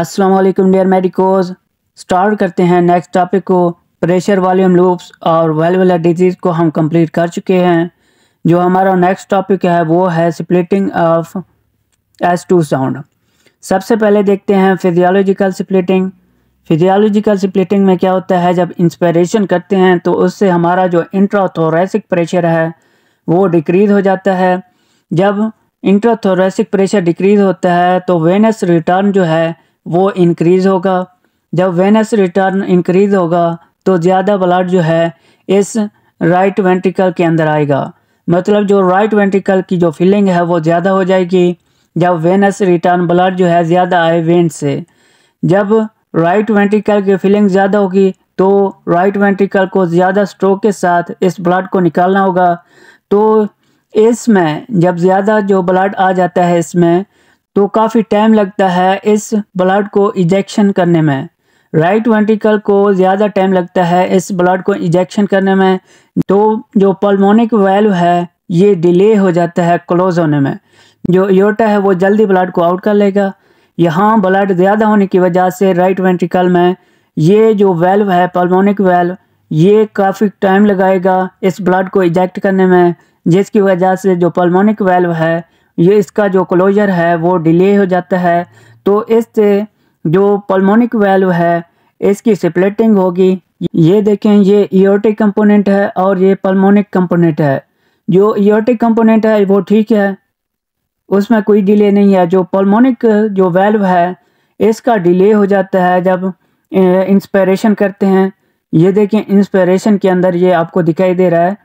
अस्सलाम वालेकुम dear medicos start करते हैं नेक्स्ट टॉपिक को प्रेशर वॉल्यूम लूप्स और वेलवेलर डिजीज़ को हम कंप्लीट कर चुके हैं जो हमारा नेक्स्ट टॉपिक है वो है splitting of S two sound सबसे पहले देखते हैं फिजियोलॉजिकल स्प्लिटिंग फिजियोलॉजिकल स्प्लिटिंग में क्या होता है जब इंस्पायरेशन करते हैं तो उससे हमारा जो इंट्राथोरेसिक प्रेशर है वो डिक्रीज हो जाता है जब इंट्राथोरेसिक प्रेशर डिक्रीज होता है तो वेनस रिटर्न जो है वो इंक्रीज़ होगा जब वेनस रिटर्न इंक्रीज़ होगा तो ज़्यादा ब्लड जो है इस राइट वेंट्रिकल के अंदर आएगा मतलब जो राइट वेंट्रिकल की जो फीलिंग है वो ज़्यादा हो जाएगी जब वेनस रिटर्न ब्लड जो है ज़्यादा आए वेन से जब राइट वेंट्रिकल की फीलिंग ज़्यादा होगी तो राइट वेंट्रिकल को ज़्यादा स्ट्रोक के साथ इस ब्लड को निकालना होगा तो इसमें जब ज़्यादा जो ब्लड आ जाता है इसमें तो काफ़ी टाइम लगता है इस ब्लड को इजेक्शन करने में राइट वेंटिकल को ज़्यादा टाइम लगता है इस ब्लड को इजेक्शन करने में तो जो पल्मोनिक वेल्व है ये डिले हो जाता है क्लोज होने में जो योटा है वो जल्दी ब्लड को आउट कर लेगा यहाँ ब्लड ज़्यादा होने की वजह से राइट वेंटिकल में ये जो वेल्व है पल्मोनिक वेल्व ये काफ़ी टाइम लगाएगा इस ब्लड को इजेक्ट करने में जिसकी वजह से जो पल्मोनिक वेल्व है ये इसका जो क्लोजर है वो डिले हो जाता है तो इससे जो पल्मोनिक वेल्व है इसकी सिपलेटिंग होगी ये देखें ये ईओटिक कंपोनेंट है और ये पल्मोनिक कंपोनेंट है जो ईओटिक कंपोनेंट है वो ठीक है उसमें कोई डिले नहीं है जो पल्मोनिक जो वेल्व है इसका डिले हो जाता है जब इंस्पायरेशन करते हैं ये देखें इंस्पायरेशन के अंदर ये आपको दिखाई दे रहा है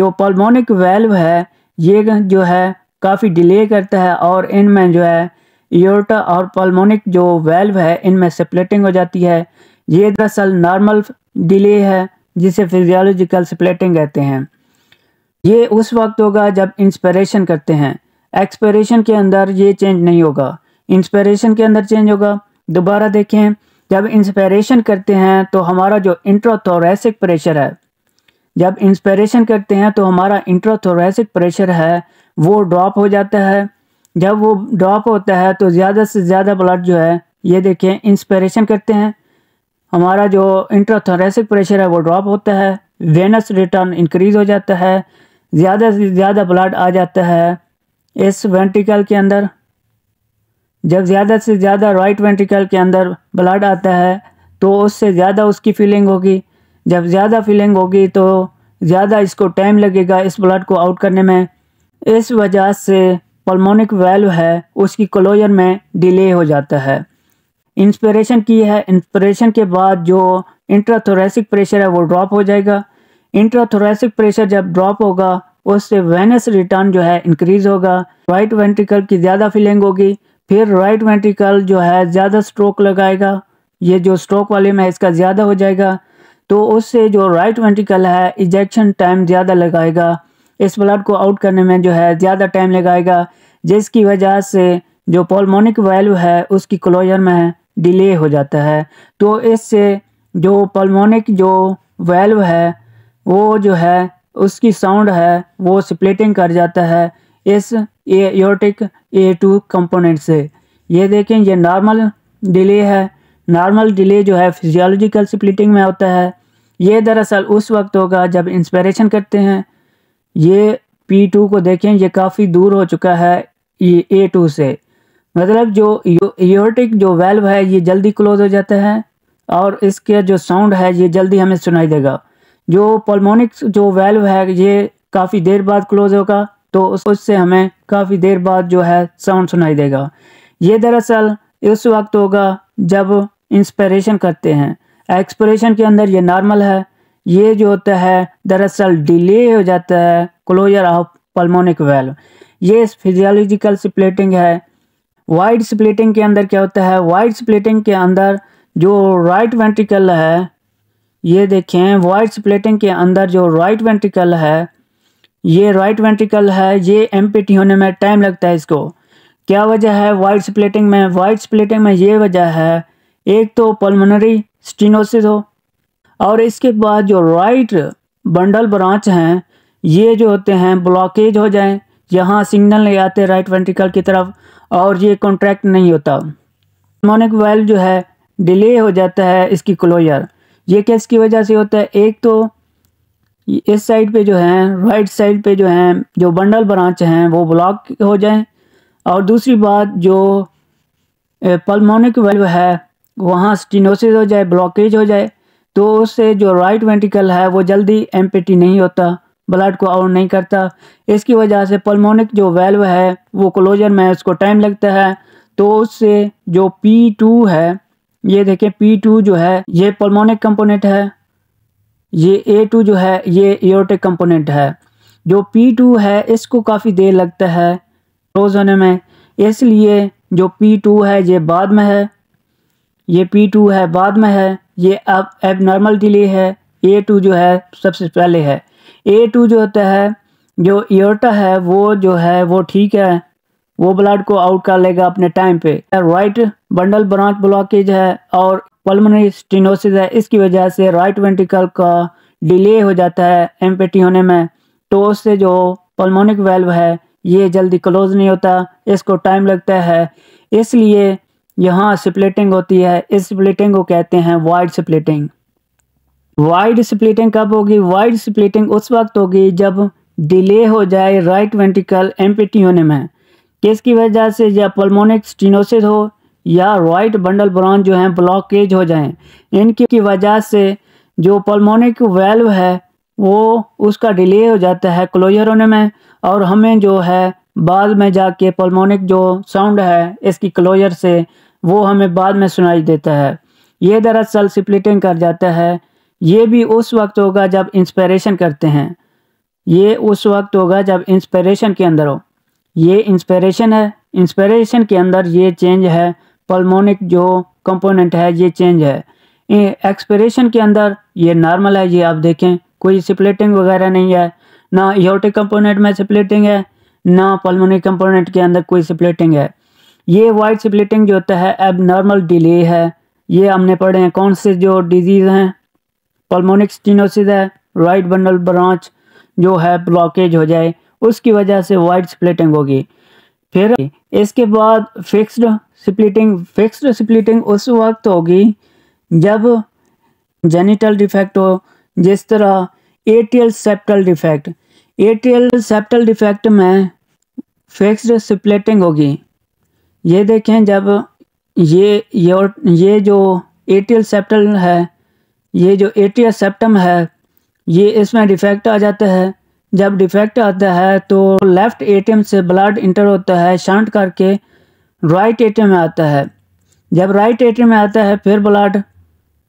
जो पल्मोनिक वेल्व है ये जो है काफ़ी डिले करता है और इनमें जो है योटा और पलमोनिक जो वेल्व है इनमें स्प्लेटिंग हो जाती है ये दरअसल नॉर्मल डिले है जिसे फिजियोलॉजिकल स्प्लेटिंग कहते हैं ये उस वक्त होगा जब इंस्पिरेशन करते हैं एक्सपिरेशन के अंदर ये चेंज नहीं होगा इंस्पिरेशन के अंदर चेंज होगा दोबारा देखें जब इंस्पिरेशन करते हैं तो हमारा जो इंट्रोथोरेसिक प्रेशर है जब इंस्पिरेशन करते हैं तो हमारा इंट्रोथोरेसिक प्रेशर है वो ड्रॉप हो जाता है जब वो ड्रॉप होता है तो ज़्यादा से ज़्यादा ब्लड जो है ये देखें इंस्पिरेशन करते हैं हमारा जो इंट्राथोरेसिक प्रेशर है वो ड्रॉप होता है वेनस रिटर्न इंक्रीज़ हो जाता है ज़्यादा से ज़्यादा ब्लड आ जाता है इस वेंटिकल के अंदर जब ज़्यादा से ज़्यादा राइट वेंटिकल के अंदर ब्लड आता है तो उससे ज़्यादा उसकी फीलिंग होगी जब ज़्यादा फीलिंग होगी तो ज़्यादा इसको टाइम लगेगा इस ब्लड को आउट करने में इस वजह से पल्मोनिक वेल्व है उसकी क्लोजर में डिले हो जाता है इंस्पिरेशन की है इंस्पिरेशन के बाद जो इंट्राथोरेसिक प्रेशर है वो ड्रॉप हो जाएगा इंट्राथोरेसिक प्रेशर जब ड्रॉप होगा उससे वेनस रिटर्न जो है इंक्रीज होगा राइट वेंट्रिकल की ज़्यादा फीलिंग होगी फिर राइट वेंट्रिकल जो है ज़्यादा स्ट्रोक लगाएगा ये जो स्ट्रोक वाले में इसका ज़्यादा हो जाएगा तो उससे जो राइट वेंट्रिकल है इजेक्शन टाइम ज़्यादा लगाएगा इस ब्लड को आउट करने में जो है ज़्यादा टाइम लगाएगा जिसकी वजह से जो पॉलमोनिक वैल्यू है उसकी क्लोजर में डिले हो जाता है तो इससे जो पोलमोनिक जो वैल्व है वो जो है उसकी साउंड है वो स्प्लिटिंग कर जाता है इस एटिक ए टू कंपोनेंट से ये देखें ये नॉर्मल डिले है नॉर्मल डिले जो है फिजियोलॉजिकल स्प्लिटिंग में होता है ये दरअसल उस वक्त होगा जब इंस्पिरेशन करते हैं ये पी टू को देखें ये काफ़ी दूर हो चुका है ए टू से मतलब जो योटिक जो वेल्व है ये जल्दी क्लोज हो जाता है और इसके जो साउंड है ये जल्दी हमें सुनाई देगा जो पलमोनिक्स जो वेल्व है ये काफ़ी देर बाद क्लोज होगा तो उससे हमें काफ़ी देर बाद जो है साउंड सुनाई देगा ये दरअसल उस वक्त होगा जब इंस्परेशन करते हैं एक्सप्रेशन के अंदर ये नॉर्मल है ये जो होता है दरअसल डिले हो जाता है क्लोजर ऑफ पल्मोनिक वेल्व ये फिजियोलॉजिकल स्प्लिटिंग है वाइड स्प्लेटिंग के अंदर क्या होता है वाइड स्प्लेटिंग के अंदर जो राइट वेंट्रिकल है ये देखें वाइड स्प्लेटिंग के अंदर जो राइट वेंट्रिकल है ये राइट वेंट्रिकल है ये एम होने में टाइम लगता है इसको क्या वजह है वाइड स्प्लेटिंग में वाइड स्प्लेटिंग में ये वजह है एक तो पल्मोनरी स्टीनोसिस हो और इसके बाद जो राइट बंडल ब्रांच हैं ये जो होते हैं ब्लॉकेज हो जाएं यहाँ सिग्नल नहीं आते राइट वेंट्रिकल की तरफ और ये कॉन्ट्रैक्ट नहीं होता मोनिक वेल्व जो है डिले हो जाता है इसकी क्लोजर ये केस की वजह से होता है एक तो इस साइड पे जो है राइट साइड पे जो है जो बंडल ब्रांच हैं वो ब्लॉक हो जाएं और दूसरी बात जो पलमोनिक वेल्व है वहाँ स्टिनोसिस हो जाए ब्लॉकेज हो जाए तो उससे जो राइट वेंटिकल है वो जल्दी एम्पेटी नहीं होता ब्लड को आउट नहीं करता इसकी वजह से पल्मोनिक जो वेल्व है वो क्लोजर में उसको टाइम लगता है तो उससे जो पी टू है ये देखें पी टू जो है ये पल्मोनिक कंपोनेंट है ये ए टू जो है ये एयोटिक कंपोनेंट है जो पी टू है इसको काफ़ी देर लगता है क्लोज होने में इसलिए जो पी टू है ये बाद में है ये पी टू है बाद में है ये अब एब नॉर्मल डिले है ए टू जो है सबसे पहले है ए टू जो होता है जो ईटा है वो जो है वो ठीक है वो ब्लड को आउट कर लेगा अपने टाइम पे राइट बंडल ब्रांच ब्लॉकेज है और पल्मोनरी स्टिनोसिस है इसकी वजह से राइट वेंटिकल का डिले हो जाता है एम्पेटी होने में तो उससे जो पल्मोनिक वेल्व है ये जल्दी क्लोज नहीं होता इसको टाइम लगता है इसलिए यहाँ स्प्लिटिंग होती है इस स्प्लिटिंग को कहते हैं वाइड स्प्लिटिंग वाइड स्प्लिटिंग कब होगी वाइड स्प्लिटिंग उस वक्त होगी जब डिले हो जाए राइट वेंटिकल एम्पिटी होने में किसकी वजह से या पल्मोनिक स्टीनोसिस हो या राइट बंडल ब्रॉन जो है ब्लॉकेज हो जाए इनकी वजह से जो पल्मोनिक वेल्व है वो उसका डिले हो जाता है क्लोजर होने में और हमें जो है बाद में जाके पल्मोनिक जो साउंड है इसकी क्लोजर से वो हमें बाद में सुनाई देता है ये दरअसल स्प्लिटिंग कर जाता है ये भी उस वक्त होगा जब इंस्पिरेशन करते हैं ये उस वक्त होगा जब इंस्पिरेशन के अंदर हो ये इंस्पिरेशन है इंस्पिरेशन के अंदर ये चेंज है पल्मोनिक जो कंपोनेंट है ये चेंज है एक्सपिरेशन के अंदर ये नॉर्मल है ये आप देखें कोई स्प्लिटिंग वगैरह नहीं है ना योटिक कंपोनेंट में स्प्लिटिंग है ना पल्मोनिक कंपोनेंट के अंदर कोई स्प्लिटिंग है ये वाइट स्प्लिटिंग जो होता है एब नॉर्मल डिले है ये हमने पढ़े हैं कौन से जो डिजीज़ हैं पल्मोनिक स्टीनोसिस है राइट बंडल ब्रांच जो है ब्लॉकेज हो जाए उसकी वजह से वाइट स्प्लिटिंग होगी फिर इसके बाद फिक्स्ड स्प्लिटिंग फिक्स्ड स्प्लिटिंग उस वक्त होगी जब जेनिटल डिफेक्ट हो जिस तरह atrial septal defect atrial septal defect में फिक्स्ड स्प्लिटिंग होगी ये देखें जब ये ये ये जो एटीएल सेप्टल है ये जो एटीएल सेप्टम है ये इसमें डिफेक्ट आ जाता है जब डिफेक्ट आता है तो लेफ़्ट एटीएम से ब्लड इंटर होता है शांट करके राइट एटीएम में आता है जब राइट एटीएम में आता है फिर ब्लड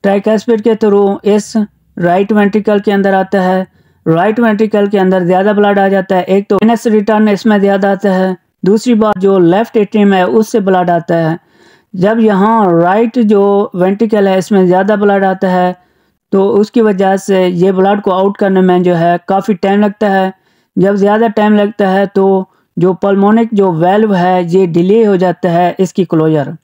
ट्राइकस्पिड के थ्रू इस राइट वेंट्रिकल के अंदर आता है राइट वेंट्रिकल के अंदर ज़्यादा ब्लड आ जाता है एक तो एनएस रिटर्न इसमें ज़्यादा आता है दूसरी बात जो लेफ़्ट एट्रियम है उससे ब्लड आता है जब यहाँ राइट जो वेंटिकल है इसमें ज़्यादा ब्लड आता है तो उसकी वजह से ये ब्लड को आउट करने में जो है काफ़ी टाइम लगता है जब ज़्यादा टाइम लगता है तो जो पलमोनिक जो वेल्व है ये डिले हो जाता है इसकी क्लोजर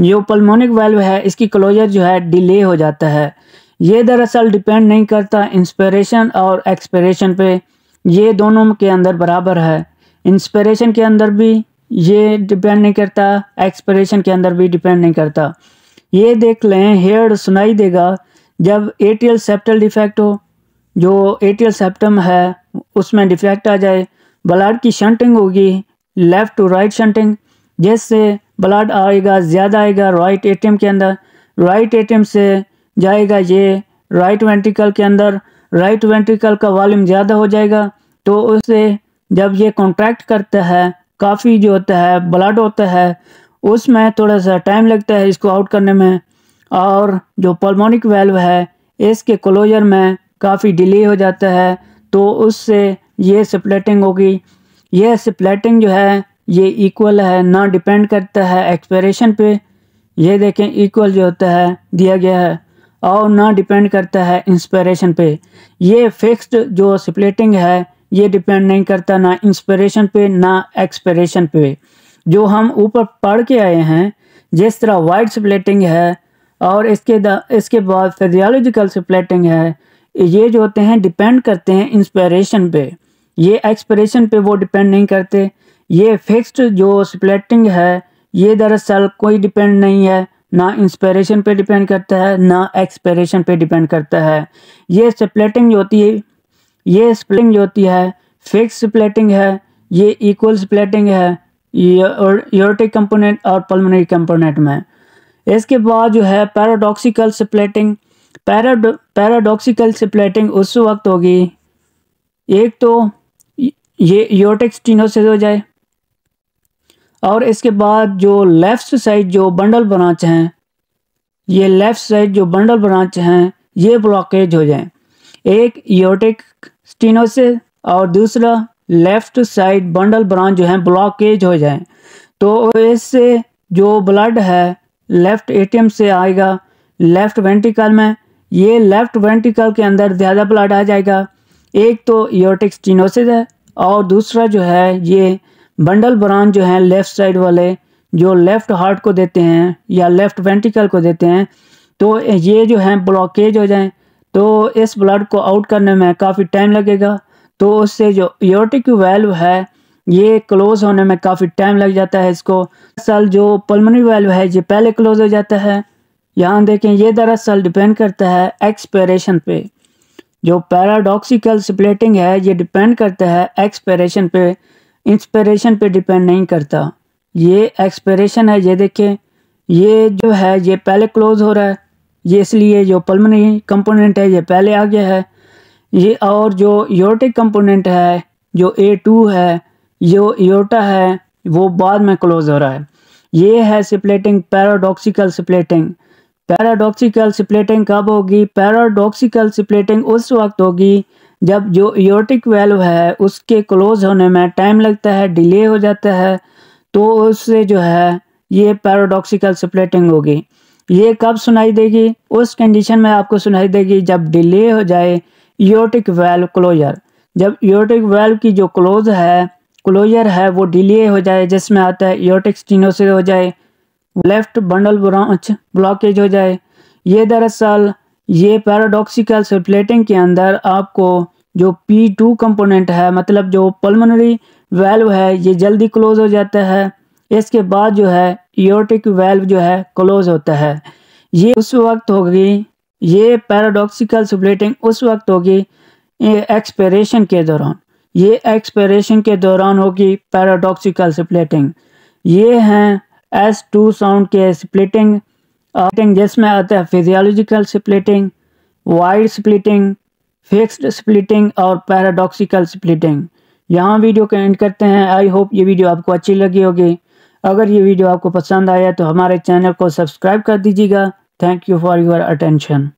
जो पलमोनिक वेल्व है इसकी क्लोजर जो है डिले हो जाता है ये दरअसल डिपेंड नहीं करता इंस्पिरेशन और एक्सपिरेशन पे ये दोनों के अंदर बराबर है इंस्पिरेशन के अंदर भी ये डिपेंड नहीं करता एक्सपिरेशन के अंदर भी डिपेंड नहीं करता ये देख लें हेयर सुनाई देगा जब एटीएल सेप्टल डिफेक्ट हो जो एटीएल सेप्टम है उसमें डिफेक्ट आ जाए ब्लड की शंटिंग होगी लेफ़्ट टू राइट शंटिंग जिससे ब्लड आएगा ज़्यादा आएगा राइट एटीएम के अंदर राइट एटीएम से जाएगा ये राइट वेंट्रिकल के अंदर राइट वेंट्रिकल का वॉल्यूम ज़्यादा हो जाएगा तो उससे जब ये कॉन्ट्रैक्ट करता है काफ़ी जो होता है ब्लड होता है उसमें थोड़ा सा टाइम लगता है इसको आउट करने में और जो पल्मोनिक वेल्व है इसके क्लोजर में काफ़ी डिले हो जाता है तो उससे ये स्प्लेटिंग होगी ये स्प्लेटिंग जो है ये इक्वल है ना डिपेंड करता है एक्सपेरेशन पे ये देखें इक्वल जो होता है दिया गया है और ना डिपेंड करता है इंस्पिरेशन पे ये फिक्स्ड जो स्प्लेटिंग है ये डिपेंड नहीं करता ना इंस्पिरेशन पे ना एक्सपिरेशन पे जो हम ऊपर पढ़ के आए हैं जिस तरह वाइड स्प्लेटिंग है और इसके इसके बाद फिजियोलॉजिकल स्प्लेटिंग है ये जो होते हैं डिपेंड करते हैं इंस्पिरेशन पे ये एक्सपिरेशन पे वो डिपेंड नहीं करते ये फिक्स्ड जो स्प्लेटिंग है ये दरअसल कोई डिपेंड नहीं है ना इंस्पिरेशन पे डिपेंड करता है ना एक्सपिरेशन पे डिपेंड करता है ये स्प्लेटिंग जो होती है ये स्प्लिटिंग जो होती है फिक्स प्लेटिंग है ये इक्वल स्प्लेटिंग है यूरोटिक कंपोनेंट और पल्मोनरी कंपोनेंट में इसके बाद जो है पैराडॉक्सिकल स्प्लेटिंग पैराडॉक्सिकल स्प्लेटिंग उस वक्त होगी एक तो ये यूरोटिक स्टीनोसिस हो जाए और इसके बाद जो लेफ्ट साइड जो बंडल ब्रांच हैं ये लेफ्ट साइड जो बंडल ब्रांच हैं ये ब्लॉकेज हो जाए एक यूरोटिक स्टीनोसिस और दूसरा लेफ्ट साइड बंडल ब्रांच जो है ब्लॉकेज हो जाए तो इससे जो ब्लड है लेफ्ट एटीएम से आएगा लेफ्ट वेंटिकल में ये लेफ्ट वेंटिकल के अंदर ज़्यादा ब्लड आ जाएगा एक तो योटिक स्टीनोसिस है और दूसरा जो है ये बंडल ब्रांच जो है लेफ़्ट साइड वाले जो लेफ़्ट हार्ट को देते हैं या लेफ़्ट वेंटिकल को देते हैं तो ये जो है ब्लॉकेज हो जाए तो इस ब्लड को आउट करने में काफ़ी टाइम लगेगा तो उससे जो योटिक वैल्व है ये क्लोज होने में काफ़ी टाइम लग जाता है इसको दरअसल जो पल्मोनरी वैल्व है ये पहले क्लोज हो जाता है यहाँ देखें ये दरअसल डिपेंड करता है एक्सपेरेशन पे जो पैराडॉक्सिकल स्प्लेटिंग है ये डिपेंड करता है एक्सपेरेशन पे इंस्पिरेशन पे डिपेंड नहीं करता ये एक्सपेरेशन है ये देखें ये जो है ये पहले क्लोज हो रहा है ये इसलिए जो पलमनी कंपोनेंट है ये पहले आ गया है ये और जो योटिक कंपोनेंट है जो ए टू है जो योटा है वो बाद में क्लोज हो रहा है ये है सिप्लेटिंग पैराडॉक्सिकल सिप्लेटिंग पैराडॉक्सिकल सिप्लेटिंग कब होगी पैराडॉक्सिकल सिप्लेटिंग उस वक्त होगी जब जो योटिक वेल्व है उसके क्लोज होने में टाइम लगता है डिले हो जाता है तो उससे जो है ये पैराडॉक्सिकल सिप्लेटिंग होगी ये कब सुनाई देगी उस कंडीशन में आपको सुनाई देगी जब डिले हो जाए योटिक वेल्व क्लोजर जब योटिक वेल्व की जो क्लोज है क्लोजर है वो डिले हो जाए जिसमें आता है योटिक स्टीनोसिस हो जाए लेफ्ट बंडल ब्रांच ब्लॉकेज हो जाए ये दरअसल ये पैराडॉक्सिकल सर्कुलेटिंग के अंदर आपको जो पी टू कंपोनेंट है मतलब जो पल्मोनरी वेल्व है ये जल्दी क्लोज हो जाता है इसके बाद जो है इोटिक वेल्व जो है क्लोज होता है ये उस वक्त होगी ये पैराडॉक्सिकल सुबलेटिंग उस वक्त होगी एक्सपेरेशन के दौरान ये एक्सपेरेशन के दौरान होगी पैराडॉक्सिकल सप्लेटिंग ये हैं एस टू साउंड के स्प्लिटिंग जिसमें आता है physiological splitting wide splitting fixed splitting और पैराडॉक्सिकल स्प्लिटिंग यहाँ वीडियो को एंड करते हैं आई होप ये वीडियो आपको अच्छी लगी होगी अगर ये वीडियो आपको पसंद आया तो हमारे चैनल को सब्सक्राइब कर दीजिएगा thank you for your attention